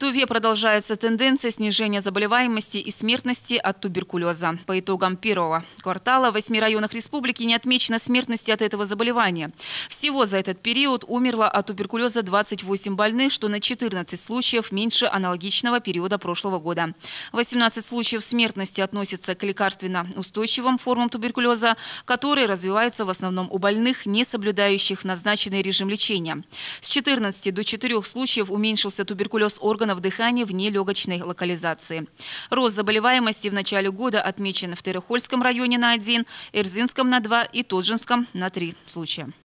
Туве продолжается тенденция снижения заболеваемости и смертности от туберкулеза. По итогам первого квартала в восьми районах республики не отмечено смертности от этого заболевания. Всего за этот период умерло от туберкулеза 28 больных, что на 14 случаев меньше аналогичного периода прошлого года. 18 случаев смертности относятся к лекарственно устойчивым формам туберкулеза, которые развиваются в основном у больных, не соблюдающих назначенный режим лечения. С 14 до 4 случаев уменьшился туберкулез органов органов дыхания вне легочной локализации. Рост заболеваемости в начале года отмечен в Терехольском районе на 1, Эрзинском на 2 и Тоджинском на 3 случая.